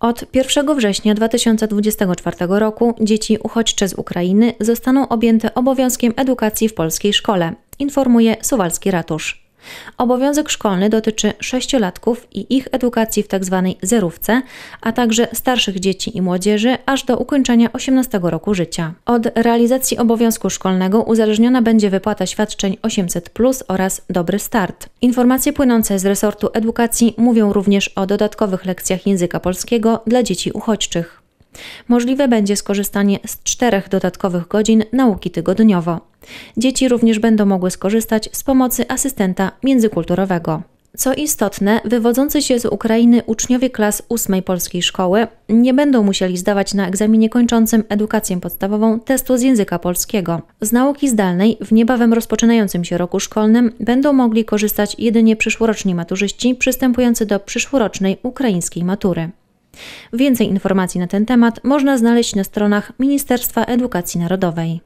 Od 1 września 2024 roku dzieci uchodźcze z Ukrainy zostaną objęte obowiązkiem edukacji w polskiej szkole, informuje Suwalski Ratusz. Obowiązek szkolny dotyczy sześciolatków i ich edukacji w tzw. Tak zerówce, a także starszych dzieci i młodzieży aż do ukończenia 18 roku życia. Od realizacji obowiązku szkolnego uzależniona będzie wypłata świadczeń 800 oraz dobry start. Informacje płynące z resortu edukacji mówią również o dodatkowych lekcjach języka polskiego dla dzieci uchodźczych. Możliwe będzie skorzystanie z czterech dodatkowych godzin nauki tygodniowo. Dzieci również będą mogły skorzystać z pomocy asystenta międzykulturowego. Co istotne, wywodzący się z Ukrainy uczniowie klas 8 polskiej szkoły nie będą musieli zdawać na egzaminie kończącym edukację podstawową testu z języka polskiego. Z nauki zdalnej w niebawem rozpoczynającym się roku szkolnym będą mogli korzystać jedynie przyszłoroczni maturzyści przystępujący do przyszłorocznej ukraińskiej matury. Więcej informacji na ten temat można znaleźć na stronach Ministerstwa Edukacji Narodowej.